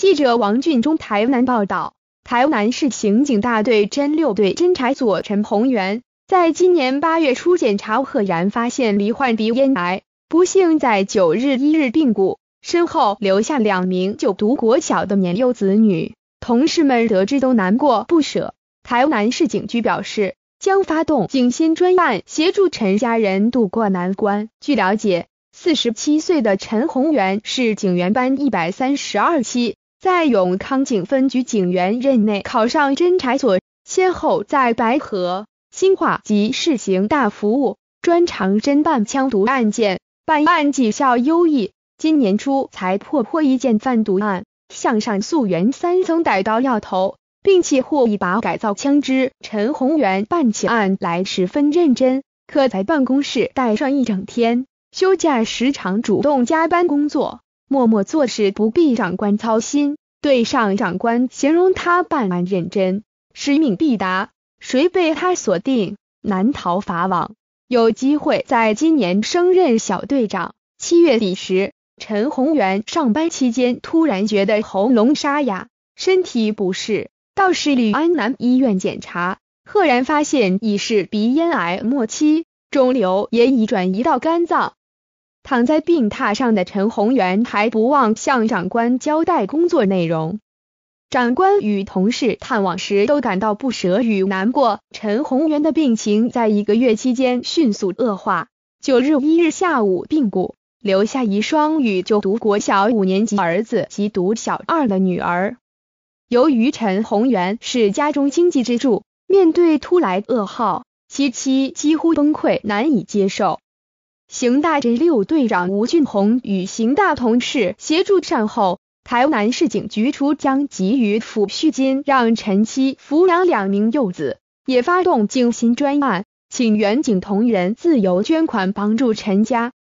记者王俊忠台南报道，台南市刑警大队侦六队侦查所陈宏元在今年八月初检查赫然发现罹患鼻咽癌，不幸在九日一日病故，身后留下两名就读国小的年幼子女。同事们得知都难过不舍。台南市警局表示，将发动警心专案协助陈家人度过难关。据了解，四十七岁的陈宏元是警员班一百三十二期。在永康警分局警员任内考上侦查所，先后在白河、新化及试行大服务，专长侦办枪毒案件，办案绩效优异。今年初才破获一件贩毒案，向上溯源三层，逮到要头，并且获一把改造枪支。陈宏元办起案来十分认真，可在办公室待上一整天，休假时常主动加班工作。默默做事不必长官操心，对上长官形容他办案认真，使命必达。谁被他锁定，难逃法网。有机会在今年升任小队长。七月底时，陈宏元上班期间突然觉得喉咙沙哑，身体不适，到市里安南医院检查，赫然发现已是鼻咽癌末期，肿瘤也已转移到肝脏。躺在病榻上的陈宏元还不忘向长官交代工作内容。长官与同事探望时都感到不舍与难过。陈宏元的病情在一个月期间迅速恶化，九日一日下午病故，留下遗孀与就读国小五年级儿子及读小二的女儿。由于陈宏元是家中经济支柱，面对突来噩耗，其妻几乎崩溃，难以接受。邢大镇六队长吴俊宏与邢大同事协助善后，台南市警局处将给予抚恤金，让陈妻抚养两名幼子，也发动精心专案，请原警同仁自由捐款帮助陈家。